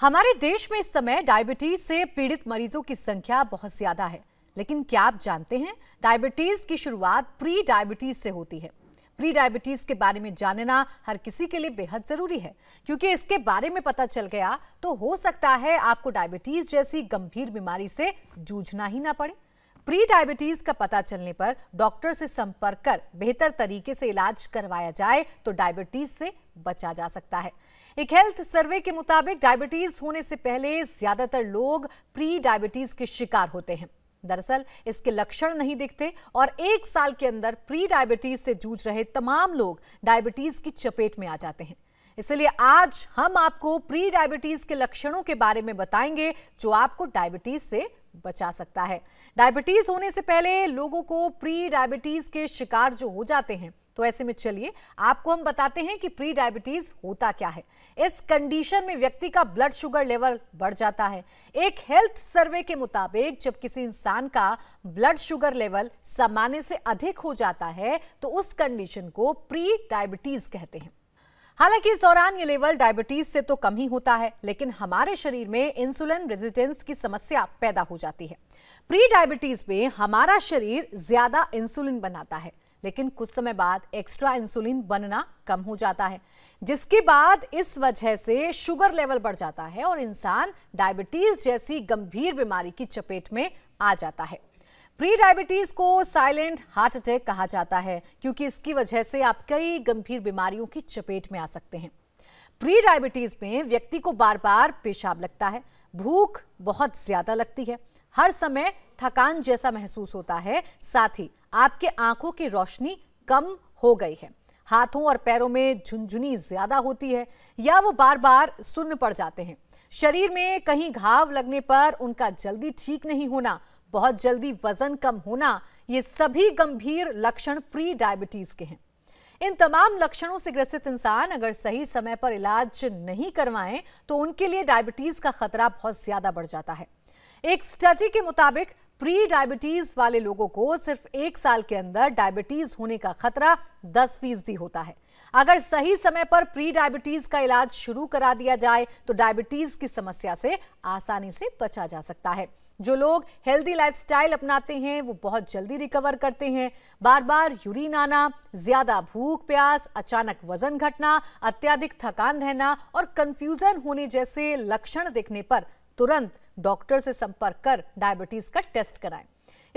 हमारे देश में इस समय डायबिटीज से पीड़ित मरीजों की संख्या बहुत ज्यादा है लेकिन क्या आप जानते हैं डायबिटीज की शुरुआत प्री डायबिटीज से होती है प्री डायबिटीज के बारे में जानना हर किसी के लिए बेहद जरूरी है क्योंकि इसके बारे में पता चल गया तो हो सकता है आपको डायबिटीज जैसी गंभीर बीमारी से जूझना ही ना पड़े प्री डायबिटीज का पता चलने पर डॉक्टर से संपर्क कर बेहतर तरीके से इलाज करवाया जाए तो डायबिटीज से बचा जा सकता है एक हेल्थ सर्वे के मुताबिक डायबिटीज होने से पहले ज्यादातर लोग प्री डायबिटीज के शिकार होते हैं दरअसल इसके लक्षण नहीं दिखते और एक साल के अंदर प्री डायबिटीज से जूझ रहे तमाम लोग डायबिटीज की चपेट में आ जाते हैं इसलिए आज हम आपको प्री डायबिटीज के लक्षणों के बारे में बताएंगे जो आपको डायबिटीज से बचा सकता है डायबिटीज होने से पहले लोगों को प्री डायबिटीज के शिकार जो हो जाते हैं तो ऐसे में चलिए आपको हम बताते हैं कि प्री डायबिटीज होता क्या है इस कंडीशन में व्यक्ति का ब्लड शुगर लेवल बढ़ जाता है एक हेल्थ सर्वे के मुताबिक जब किसी इंसान का ब्लड शुगर लेवल सामान्य से अधिक हो जाता है तो उस कंडीशन को प्री डायबिटीज कहते हैं हालांकि इस दौरान ये लेवल डायबिटीज से तो कम ही होता है लेकिन हमारे शरीर में इंसुलिन रेजिस्टेंस की समस्या पैदा हो जाती है प्री डायबिटीज में हमारा शरीर ज्यादा इंसुलिन बनाता है लेकिन कुछ समय बाद एक्स्ट्रा इंसुलिन बनना कम हो जाता है जिसके बाद इस वजह से शुगर लेवल बढ़ जाता है और इंसान डायबिटीज जैसी गंभीर बीमारी की चपेट में आ जाता है प्री डायबिटीज को साइलेंट हार्ट अटैक कहा जाता है क्योंकि इसकी वजह से आप कई गंभीर बीमारियों की चपेट में आ सकते हैं प्री डायबिटीज में व्यक्ति को बार बार पेशाब लगता है भूख बहुत ज्यादा लगती है हर समय थकान जैसा महसूस होता है साथ ही आपके आंखों की रोशनी कम हो गई है हाथों और पैरों में झुनझुनी ज्यादा होती है या वो बार बार सुन्न पड़ जाते हैं शरीर में कहीं घाव लगने पर उनका जल्दी ठीक नहीं होना बहुत जल्दी वजन कम होना ये सभी गंभीर लक्षण प्री डायबिटीज के हैं इन तमाम लक्षणों से ग्रसित इंसान अगर सही समय पर इलाज नहीं करवाएं तो उनके लिए डायबिटीज का खतरा बहुत ज्यादा बढ़ जाता है एक स्टडी के मुताबिक प्री डायबिटीज वाले लोगों को सिर्फ एक साल के अंदर डायबिटीज होने का खतरा दस फीसदी होता है अगर सही समय पर प्री डायबिटीज का इलाज शुरू करा दिया जाए तो डायबिटीज की समस्या से आसानी से बचा जा सकता है जो लोग हेल्दी लाइफस्टाइल अपनाते हैं वो बहुत जल्दी रिकवर करते हैं बार बार यूरिन आना ज्यादा भूख प्यास अचानक वजन घटना अत्यधिक थकान रहना और कंफ्यूजन होने जैसे लक्षण देखने पर तुरंत डॉक्टर से संपर्क कर डायबिटीज का टेस्ट कराएं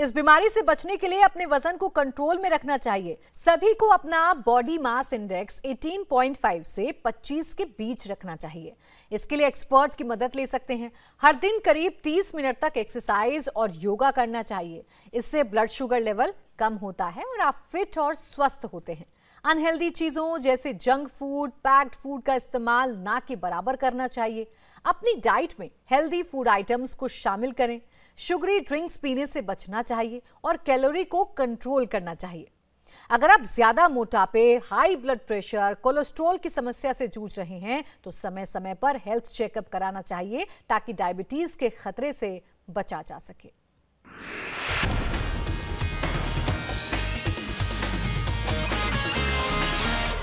इस बीमारी से बचने के लिए अपने वजन को कंट्रोल में रखना चाहिए सभी को अपना बॉडी मास इंडेक्स 18.5 से 25 के बीच रखना चाहिए इसके लिए एक्सपर्ट की मदद ले सकते हैं हर दिन करीब 30 मिनट तक एक्सरसाइज और योगा करना चाहिए इससे ब्लड शुगर लेवल कम होता है और आप फिट और स्वस्थ होते हैं अनहेल्दी चीज़ों जैसे जंक फूड पैक्ड फूड का इस्तेमाल ना के बराबर करना चाहिए अपनी डाइट में हेल्दी फूड आइटम्स को शामिल करें शुगरी ड्रिंक्स पीने से बचना चाहिए और कैलोरी को कंट्रोल करना चाहिए अगर आप ज्यादा मोटापे हाई ब्लड प्रेशर कोलेस्ट्रॉल की समस्या से जूझ रहे हैं तो समय समय पर हेल्थ चेकअप कराना चाहिए ताकि डायबिटीज के खतरे से बचा जा सके